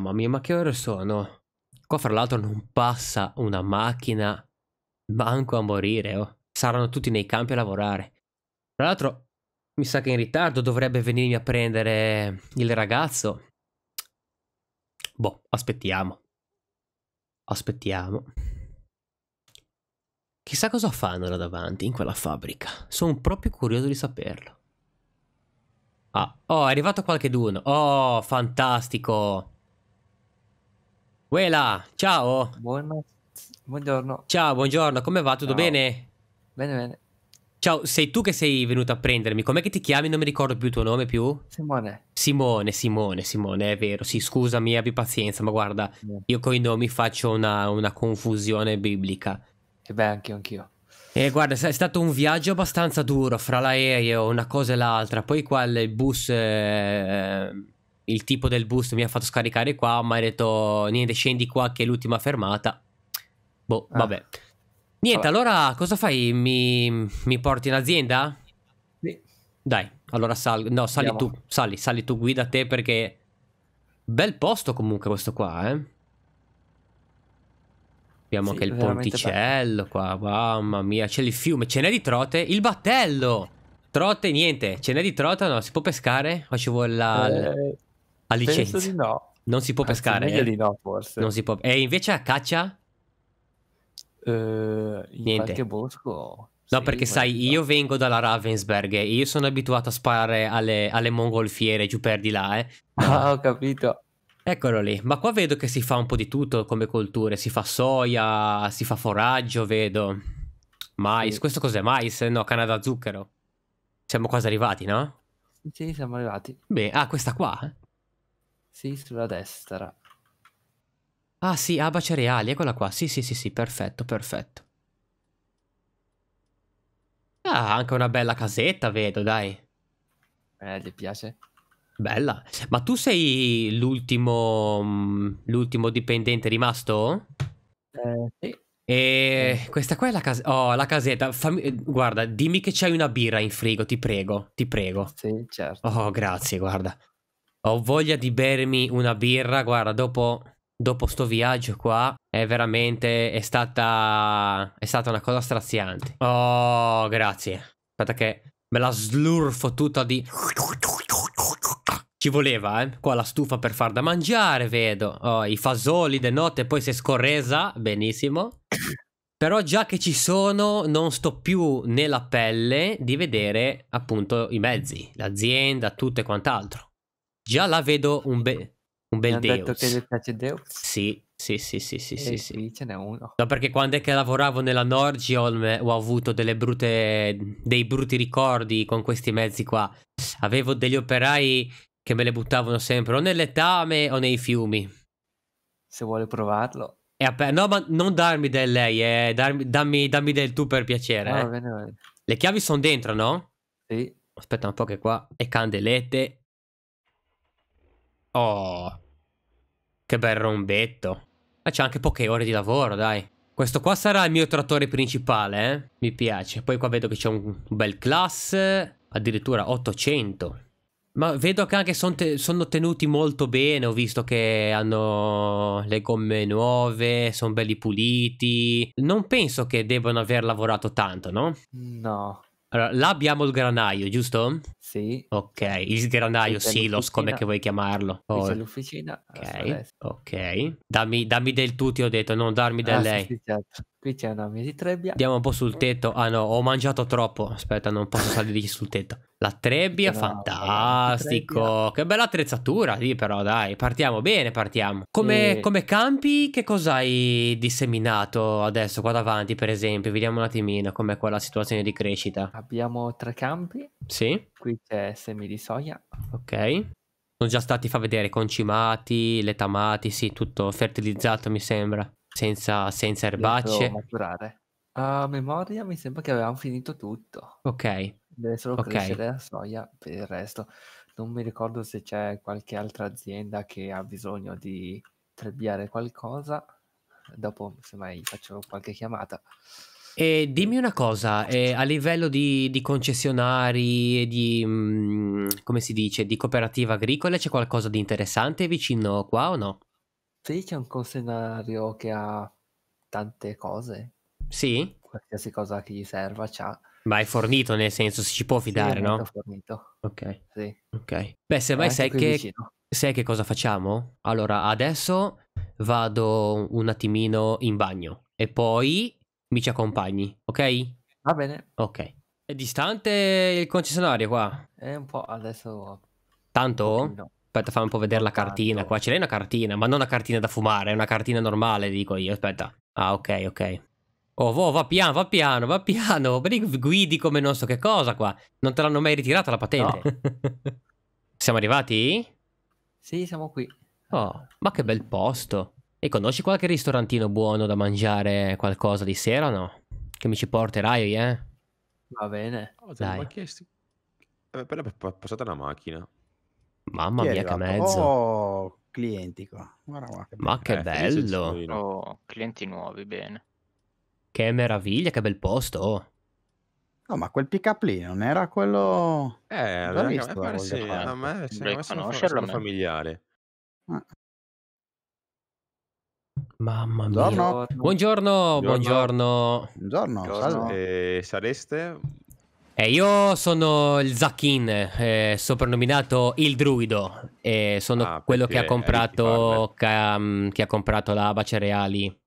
Mamma mia, ma che ore sono? Qua fra l'altro non passa una macchina manco a morire, oh. Saranno tutti nei campi a lavorare. Tra l'altro, mi sa che in ritardo dovrebbe venirmi a prendere il ragazzo. Boh, aspettiamo. Aspettiamo. Chissà cosa fanno là davanti in quella fabbrica. Sono proprio curioso di saperlo. Ah, oh, è arrivato qualcheduno. Oh, fantastico. Uela, ciao. Buona... Buongiorno. Ciao, buongiorno, come va? Tutto ciao. bene? Bene, bene. Ciao, sei tu che sei venuto a prendermi. Com'è che ti chiami? Non mi ricordo più il tuo nome più. Simone. Simone, Simone, Simone, è vero. Sì, scusami, abbi pazienza, ma guarda, io con i nomi faccio una, una confusione biblica. E beh, anche anch'io. E eh, guarda, è stato un viaggio abbastanza duro fra l'aereo, una cosa e l'altra. Poi qua il bus... Eh il tipo del boost mi ha fatto scaricare qua, mi ha detto niente scendi qua che è l'ultima fermata. Boh, ah. vabbè. Niente, vabbè. allora cosa fai? Mi, mi, porti in azienda? Sì. Dai, allora sal, no, sali Andiamo. tu, sali, sali tu, guida te perché... Bel posto comunque questo qua, eh. Abbiamo sì, anche il ponticello bello. qua, mamma mia, c'è il fiume, ce n'è di trote, il battello! Trote, niente, ce n'è di trote, no, si può pescare? Ma ci vuole la... Eh, a licenza? Penso di no. Non si può Anzi, pescare. Meglio eh? di no, forse. Non si può... E invece a caccia? Uh, in Niente. qualche bosco... No, sì, perché sai, no. io vengo dalla Ravensberg e io sono abituato a sparare alle, alle mongolfiere giù per di là, eh. Ah, ho capito. Eccolo lì, ma qua vedo che si fa un po' di tutto come colture, si fa soia, si fa foraggio, vedo. Mais, sì. questo cos'è? Mais? No, canna da zucchero. Siamo quasi arrivati, no? Sì, siamo arrivati. Beh, ah, questa qua? Eh. Sì, sulla destra. Ah sì, Abba Cereali, eccola qua. Sì, sì, sì, sì, perfetto, perfetto. Ah, anche una bella casetta, vedo, dai. Eh, ti piace? Bella. Ma tu sei l'ultimo mm, l'ultimo dipendente rimasto? Eh, sì. E questa qua è la casetta. Oh, la casetta. Fammi... Guarda, dimmi che c'hai una birra in frigo, ti prego, ti prego. Sì, certo. Oh, grazie, guarda. Ho voglia di bermi una birra, guarda, dopo, dopo sto viaggio qua è veramente, è stata, è stata una cosa straziante. Oh, grazie. Aspetta che me la slurfo tutta di... Ci voleva, eh? Qua la stufa per far da mangiare, vedo. Oh, I fasoli de notte, poi si è scorresa. Benissimo. Però già che ci sono, non sto più nella pelle di vedere appunto i mezzi, l'azienda, tutto e quant'altro. Già la vedo un, be- un bel Deus. detto che le piace Deus? Sì, sì, sì, sì, sì, sì, sì. Qui ce n'è uno. No, perché quando è che lavoravo nella Norgion eh, ho avuto delle brute, dei brutti ricordi con questi mezzi qua. Avevo degli operai che me le buttavano sempre o nelle tame o nei fiumi. Se vuole provarlo. E app- no, ma non darmi del lei, eh. darmi, dammi, dammi, del tu per piacere. No, eh. bene, bene. Le chiavi sono dentro, no? Sì. Aspetta un po' che qua... E candelette. Oh, che bel rombetto. Ma c'è anche poche ore di lavoro, dai. Questo qua sarà il mio trattore principale, eh? Mi piace. Poi qua vedo che c'è un bel class, addirittura 800. Ma vedo che anche son te sono tenuti molto bene, ho visto che hanno le gomme nuove, sono belli puliti. Non penso che debbano aver lavorato tanto, no? No. Allora, là abbiamo il granaio, giusto? Sì. Ok, il granaio, silos, lo come che vuoi chiamarlo. Oh. C'è l'ufficina. Ok, ok. Dammi, dammi, del tu, ti ho detto, non darmi del ah, lei. Sì, sì, certo. Qui c'è una di trebbia. Andiamo un po' sul tetto. Ah no, ho mangiato troppo. Aspetta, non posso salire sul tetto. La trebbia, no, fantastico. Trebbia. Che bella attrezzatura, lì, però dai. Partiamo bene, partiamo. Come, e... come, campi, che cosa hai disseminato adesso qua davanti, per esempio? Vediamo un attimino com'è quella situazione di crescita. Abbiamo tre campi. Sì. Qui c'è semi di soia. Ok. Sono già stati, fa vedere, concimati, letamati, sì, tutto fertilizzato mi sembra senza, senza erbacce. maturare. A memoria mi sembra che avevamo finito tutto. Ok. Deve solo okay. crescere la soia per il resto. Non mi ricordo se c'è qualche altra azienda che ha bisogno di trebbiare qualcosa. Dopo, se mai, faccio qualche chiamata. E dimmi una cosa, eh, a livello di, di concessionari e di, mh, mm, come si dice, di cooperative agricole c'è qualcosa di interessante vicino qua o no? Fate è un concessionario che ha tante cose. Sì. Qualsiasi cosa che gli serva c'ha. Ma è fornito nel senso si ci può fidare, sì, no? fornito. Ok. Sì. Ok. Beh, se vai sai che sai che cosa facciamo? Allora, adesso vado un attimino in bagno e poi mi ci accompagni, ok? Va bene. Ok. È distante il concessionario qua? È un po' adesso. Tanto? No. Aspetta, fammi un po' vedere la cartina. Qua ce l'hai una cartina, ma non una cartina da fumare, è una cartina normale, dico io. Aspetta. Ah, ok, ok. Oh, oh, va piano, va piano, va piano. Guidi come non so che cosa qua. Non te l'hanno mai ritirata la patente. No. siamo arrivati? Sì, siamo qui. Oh, ma che bel posto. E conosci qualche ristorantino buono da mangiare qualcosa di sera o no? Che mi ci porterai, eh? Va bene. Oh, Dai. Ma che... Eh, è appena passata la macchina. Mamma mia, che mezzo! Oh, clienti qua. Guarda, guarda, che Ma che eh, bello! Oh, clienti nuovi, bene. Che meraviglia, che bel posto! Oh. No, ma quel pick up lì non era quello. Eh, allora, visto, a me pare sì, a me sembra conoscerlo familiare. Ah. Mamma mia. Buongiorno. Buongiorno. Buongiorno. Buongiorno. Buongiorno. Eh, sareste eh, io sono il Zakin, eh, soprannominato il Druido, e sono ah, quello che ha, comprato, che, ha, che ha comprato la Bacia Reali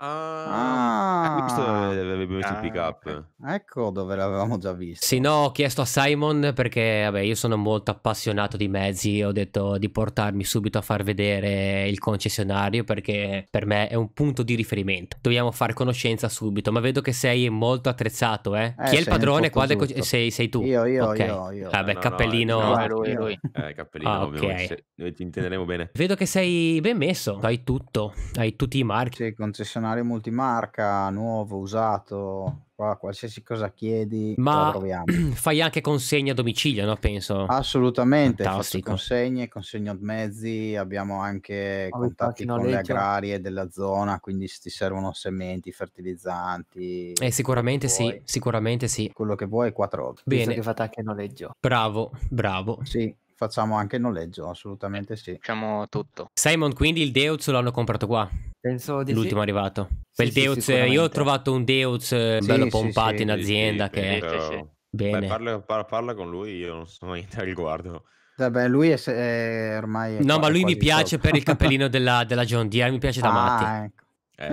Ah, eh, ah questo avrebbe messo il pick up. Eh, ecco dove l'avevamo già visto. Sì, no, ho chiesto a Simon perché vabbè, io sono molto appassionato di mezzi. Ho detto di portarmi subito a far vedere il concessionario perché per me è un punto di riferimento. Dobbiamo far conoscenza subito. Ma vedo che sei molto attrezzato, eh? eh Chi è il padrone qua? Del... Sei, sei, tu. Io, io, okay. io. Vabbè, cappellino. No, no, no eh, lui, lui. cappellino, ah, ok. Noi ti intenderemo bene. Vedo che sei ben messo. Hai tutto, hai tutti i marchi. Sì, concessionario dizionario multimarca, nuovo, usato, qua, qualsiasi cosa chiedi, Ma fai anche consegne a domicilio, no? Penso. Assolutamente, consegne, consegno mezzi, abbiamo anche Ho contatti con le agrarie della zona, quindi se ti servono sementi, fertilizzanti. Eh, sicuramente sì, sicuramente sì. Quello che vuoi, 4 Bene. Visto che fate anche noleggio. Bravo, bravo. Sì facciamo anche noleggio, assolutamente sì. Facciamo tutto. Simon, quindi il Deutz l'hanno comprato qua? Penso di L'ultimo sì. arrivato. Quel sì, Deus, io ho trovato un Deus bello pompato in azienda che... Però... Bene. Beh, parla, parla, con lui, io non so niente al riguardo. Vabbè, cioè, lui è, è ormai... È no, ma lui mi piace top. per il cappellino della, della, John Deere, mi piace da ah, matti. Ecco.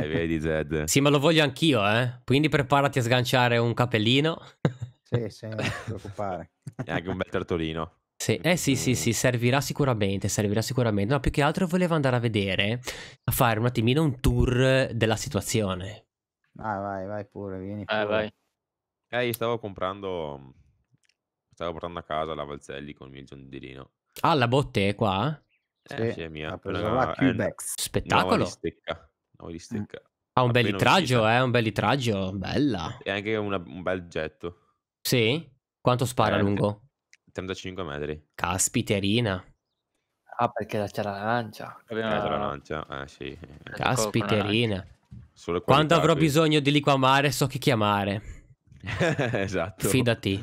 Eh, vedi Zed. sì, ma lo voglio anch'io, eh. Quindi preparati a sganciare un cappellino. sì, sì, non ti preoccupare. E anche un bel tortolino. Sì, eh sì, sì, sì, servirà sicuramente, servirà sicuramente. No, più che altro volevo andare a vedere, a fare un attimino un tour della situazione. Vai, ah, vai, vai pure, vieni eh, pure. Eh, vai. Eh, io stavo comprando, stavo portando a casa la Valzelli con il mio giondilino. Ah, la botte è qua? Eh, sì, sì è mia. Ha ah, preso la Cubex. Spettacolo. Nuova di stecca. Nuova di stecca. Ha un bel litraggio, eh, un bel litraggio, bella. E anche una, un bel getto. Sì? Quanto spara eh, lungo? 35 metri. Caspiterina. Ah, perché la c'era l'arancia. Eh, c'era l'arancia, eh sì. Caspiterina. Qualità, Quando avrò qui. bisogno di liquamare so chi chiamare. esatto. Fidati.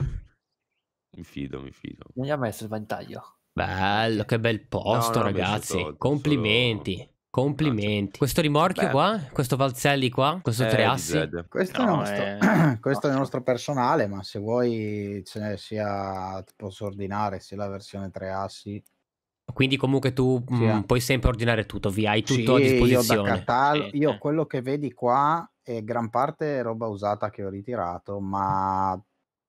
Mi fido, mi fido. Non gli ha messo il ventaglio. Bello, che bel posto, no, ragazzi. Sotto, Complimenti. Solo... Complimenti. Questo rimorchio Beh. qua, questo Valzelli qua, questo eh, assi. Questo, no, è nostro, eh... questo è il nostro personale, ma se vuoi ce ne sia, posso ordinare sia la versione assi. Quindi comunque tu mm, sì. mh, puoi sempre ordinare tutto, via, hai tutto sì, a disposizione. Eh, io, catalo- eh. io quello che vedi qua è gran parte roba usata che ho ritirato, ma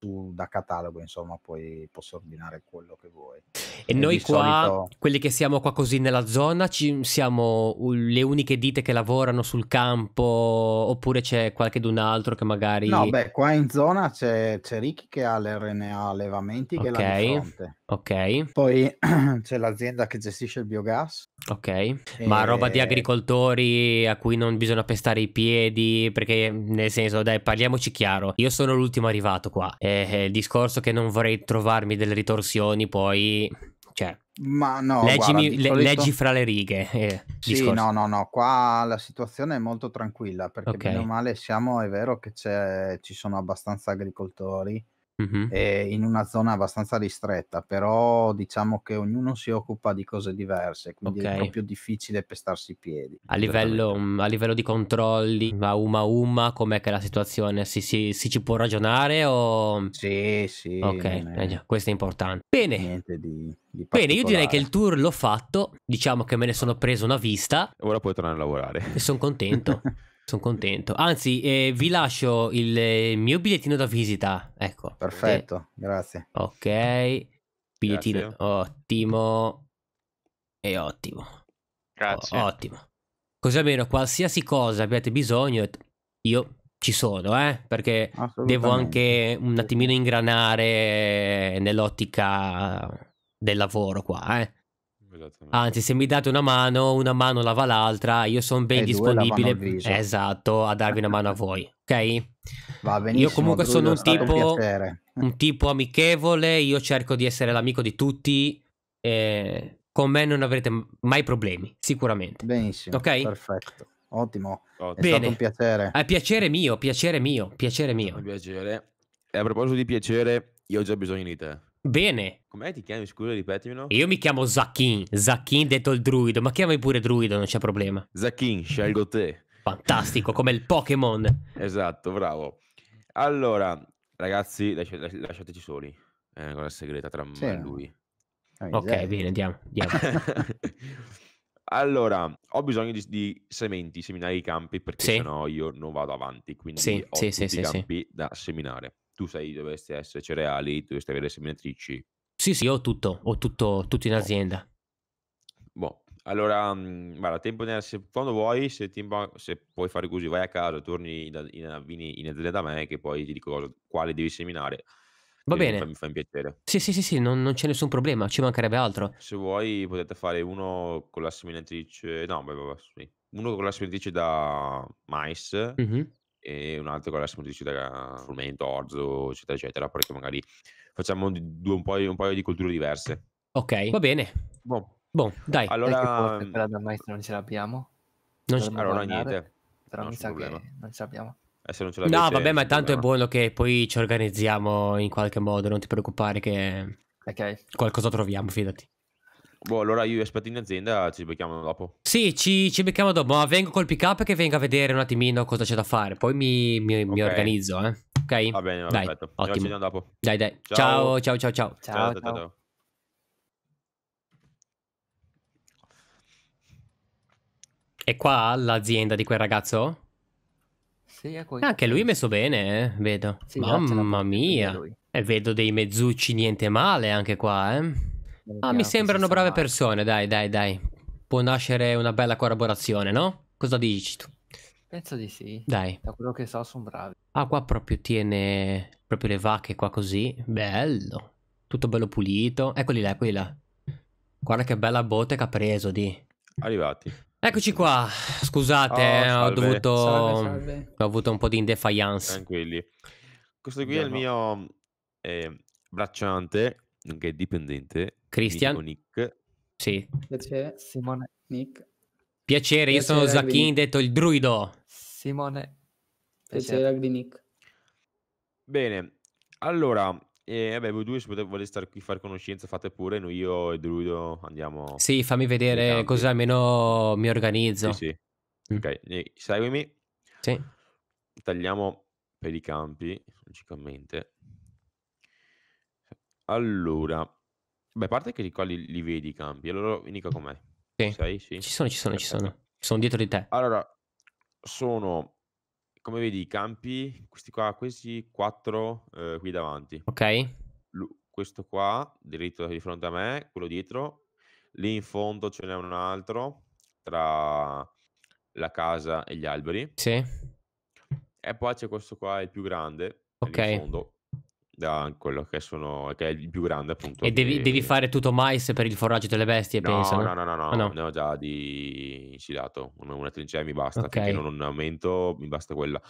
tu da catalogo, insomma, poi posso ordinare quello che vuoi. E, noi qua, solito... quelli che siamo qua così nella zona, ci, siamo le uniche dite che lavorano sul campo oppure c'è qualche d'un altro che magari... No, beh, qua in zona c'è, c'è Ricky che ha l'RNA Allevamenti che okay. è là di fronte. Ok. Poi c'è l'azienda che gestisce il biogas. Ok, e... ma roba di agricoltori a cui non bisogna pestare i piedi, perché nel senso, dai, parliamoci chiaro, io sono l'ultimo arrivato qua. E, eh, il discorso che non vorrei trovarmi delle ritorsioni, poi, cioè, ma no, Leggimi, guarda, le, leggi fra le righe. Eh, sì, discorso. no, no, no, qua la situazione è molto tranquilla perché okay. bene male siamo, è vero che ci sono abbastanza agricoltori Mh-mh. eh, in una zona abbastanza ristretta, però diciamo che ognuno si occupa di cose diverse, quindi è proprio difficile pestarsi i piedi, A livello, mhmm, a livello di controlli, ma Uma Uma, com'è che è la situazione? Si, si- si ci può ragionare o... Sì, sì, Ok, eh già, questo è importante. Bene, niente di, di bene, io direi che il tour l'ho fatto, diciamo che me ne sono preso una vista Ora puoi tornare a lavorare. e sono contento. Sono contento. Anzi, eh, vi lascio il eh, mio bigliettino da visita. Ecco. Perfetto, eh. grazie. Ok. Bigliettino grazie. ottimo. E ottimo. Grazie. O- ottimo. Così almeno qualsiasi cosa abbiate bisogno, io ci sono, eh, perché devo anche un attimino ingranare nell'ottica del lavoro qua, eh. Esattamente. Anzi, se mi date una mano, una mano lava l'altra, io sono ben eh, e disponibile eh, esatto, a darvi una mano a voi, ok? Va benissimo. Io comunque Drudo, sono un tipo, un, un tipo amichevole, io cerco di essere l'amico di tutti. Eh, con me non avrete mai problemi, sicuramente. Benissimo. Ok? Perfetto. Ottimo. Ottimo. È Bene. stato un piacere. È piacere mio, piacere mio, piacere mio. Piacere. E a proposito di piacere, io ho già bisogno di te. Bene. Com'è ti chiami? Scusa, ripetimelo. Io mi chiamo Zakin. Zakin detto il druido. Ma chiami pure druido, non c'è problema. Zakin, scelgo te. Fantastico, come il Pokémon. Esatto, bravo. Allora, ragazzi, lasci lasciateci soli. È una cosa segreta tra me e lui. Ah, ok, esatto. bene, andiamo. andiamo. allora, ho bisogno di, di, sementi, seminare i campi perché sì. sennò io non vado avanti. Quindi sì, ho sì, sì, campi da seminare tu sai, dovresti essere cereali, dovresti avere seminatrici. Sì, sì, ho tutto, ho tutto, tutto in boh. azienda. Boh, allora, mh, mhmm, guarda, tempo nel, se, quando vuoi, se, timba, se, puoi fare così, vai a casa, torni in, in, in, azienda da me che poi ti dico cosa, quale devi seminare. Va bene. Mi fa, un piacere. Sì, sì, sì, sì non, non, c'è nessun problema, ci mancherebbe altro. Se vuoi potete fare uno con la seminatrice, no, beh, beh, sì. uno con la seminatrice da mais, mm-hmm e un altro con la semplice da frumento, orzo, eccetera, eccetera, perché magari facciamo due, un, paio, un paio di culture diverse. Ok, va bene. Boh, Bon, dai. Allora, dai da maestro non ce l'abbiamo. Non ce... Allora, andare, niente. Però non mi sa problema. che non ce l'abbiamo. Eh, ce no, vabbè, ma tanto problema. è buono che poi ci organizziamo in qualche modo, non ti preoccupare che okay. qualcosa troviamo, fidati. Boh, allora io aspetto in azienda, ci becchiamo dopo. Sì, ci, ci becchiamo dopo, ma vengo col pick up che vengo a vedere un attimino cosa c'è da fare, poi mi, mi, okay. mi organizzo, eh. Ok? Va bene, va perfetto. Ottimo. Ci vediamo dopo. Dai, dai. Ciao, ciao, ciao, ciao. Ciao, ciao. ciao, ciao. ciao. E qua l'azienda di quel ragazzo? Sì, è qui. Anche lui è messo bene, eh? vedo. Sì, Mamma mia. E vedo dei mezzucci niente male anche qua, eh. Ah, mi sembrano brave male. persone, dai, dai, dai. Può nascere una bella collaborazione, no? Cosa dici tu? Penso di sì. Dai. Da quello che so sono bravi. Ah, qua proprio tiene proprio le vacche qua così. Bello. Tutto bello pulito. Eccoli là, eccoli là. Guarda che bella botte che ha preso di. Arrivati. Eccoci qua. Scusate, oh, eh, ho dovuto salve, salve. ho avuto un po' di indefiance. Tranquilli. Questo qui Io è il mio eh, bracciante nonché dipendente Cristian Nick. Sì. Piacere, Simone Nick. Piacere, io sono Zachin, detto il druido. Simone. Piacere, Piacere. di Nick. Bene, allora, eh, vabbè, voi due se potete, volete stare qui a fare conoscenza, fate pure, noi io e Druido andiamo. Sì, fammi vedere cosa almeno mi organizzo. Sì, sì. Mm. Ok, e, seguimi. Sì. Tagliamo per i campi, logicamente. Allora, beh, a parte che qua li, li vedi i campi, allora indica com'è. Sì. Sei? Sì. Ci sono, ci sono, ci sono. Sono dietro di te. Allora, sono, come vedi, i campi, questi qua, questi quattro eh, qui davanti. Ok. Lu- questo qua, diritto di fronte a me, quello dietro. Lì in fondo ce n'è un altro, tra la casa e gli alberi. Sì. E poi c'è questo qua, il più grande, ok. in fondo, da quello che, sono, che è il più grande appunto. E devi, che... devi fare tutto mais per il forraggio delle bestie, no, penso? No, no, no, no, oh, no. ne ho già di insilato, una, una trincea mi basta, okay. finché non aumento mi basta quella.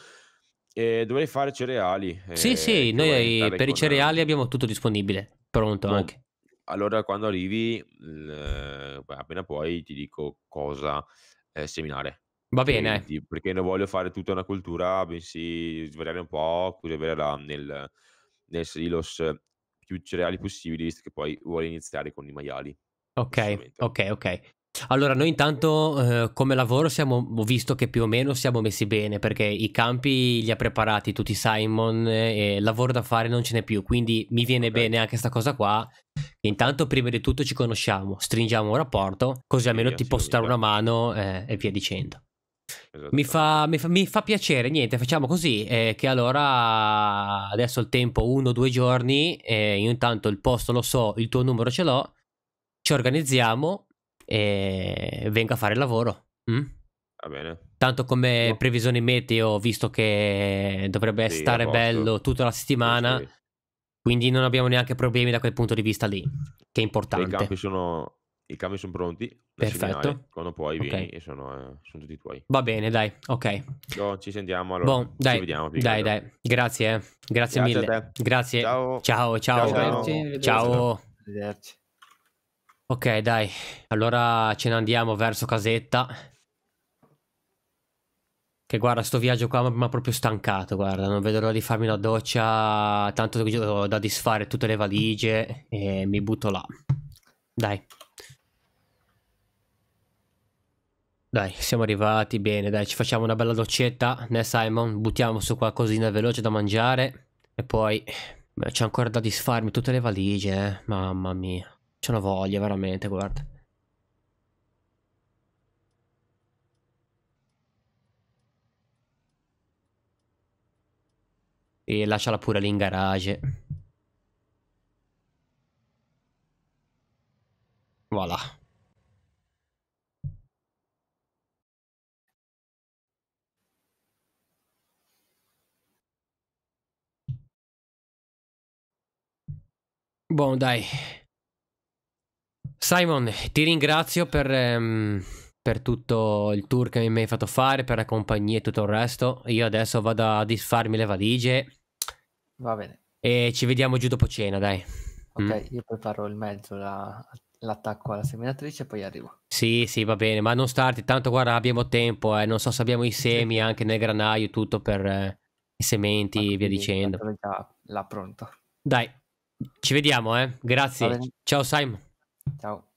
E dovrei fare cereali. Sì, eh, sì, noi per con... i cereali abbiamo tutto disponibile, pronto no. Boh, anche. Allora quando arrivi, eh, appena puoi ti dico cosa eh, seminare. Va bene. Quindi, perché non voglio fare tutta una cultura, bensì svariare un po', così avere nel nel silos più cereali possibili, visto che poi vuole iniziare con i maiali. Ok, ok, ok. Allora, noi intanto eh, come lavoro siamo, ho visto che più o meno siamo messi bene perché i campi li ha preparati tutti Simon eh, e lavoro da fare non ce n'è più, quindi mi viene okay. bene anche questa cosa qua. Intanto prima di tutto ci conosciamo, stringiamo un rapporto, così almeno sì, ti posso dare una mano eh, e via dicendo. Mi fa, mi, fa, mi fa, piacere, niente, facciamo così, eh, che allora adesso il tempo uno o due giorni, eh, io intanto il posto lo so, il tuo numero ce l'ho, ci organizziamo e venga a fare il lavoro. Mm? Va bene. Tanto come no. previsioni meteo, visto che dovrebbe sì, stare bello tutta la settimana, sì. quindi non abbiamo neanche problemi da quel punto di vista lì, che è importante. I campi sono i cambi sono pronti. Perfetto. quando puoi okay. vieni e sono, eh, sono, tutti tuoi. Va bene, dai. Ok. No, ci sentiamo allora. Bon, dai, ci vediamo. Dai, dai. Grazie, eh. grazie, grazie mille. Grazie. Ciao. Ciao, ciao. Ciao. ciao. ciao. Ok, dai. Allora ce ne andiamo verso casetta. Che guarda, sto viaggio qua mi ha proprio stancato, guarda, non vedo l'ora di farmi una doccia, tanto ho da disfare tutte le valigie e mi butto là. Dai. Dai, siamo arrivati, bene, dai, ci facciamo una bella doccetta, né Simon? Buttiamo su qualcosina veloce da mangiare e poi c'è ancora da disfarmi tutte le valigie, eh? mamma mia. C'è una voglia, veramente, guarda. E lasciala pure lì in garage. Voilà. Buono, dai. Simon, ti ringrazio per, ehm, per, tutto il tour che mi hai fatto fare, per la compagnia e tutto il resto. Io adesso vado a disfarmi le valigie. Va bene. E ci vediamo giù dopo cena, dai. Ok, mm. io preparo il mezzo, l'attacco alla seminatrice e poi arrivo. Sì, sì, va bene, ma non starti, tanto guarda, abbiamo tempo, eh. non so se abbiamo i semi sì. anche nel granaio, tutto per eh, i sementi e via dicendo. Già là pronto. Dai, ci vediamo, eh. Grazie. Ciao Simon. Ciao.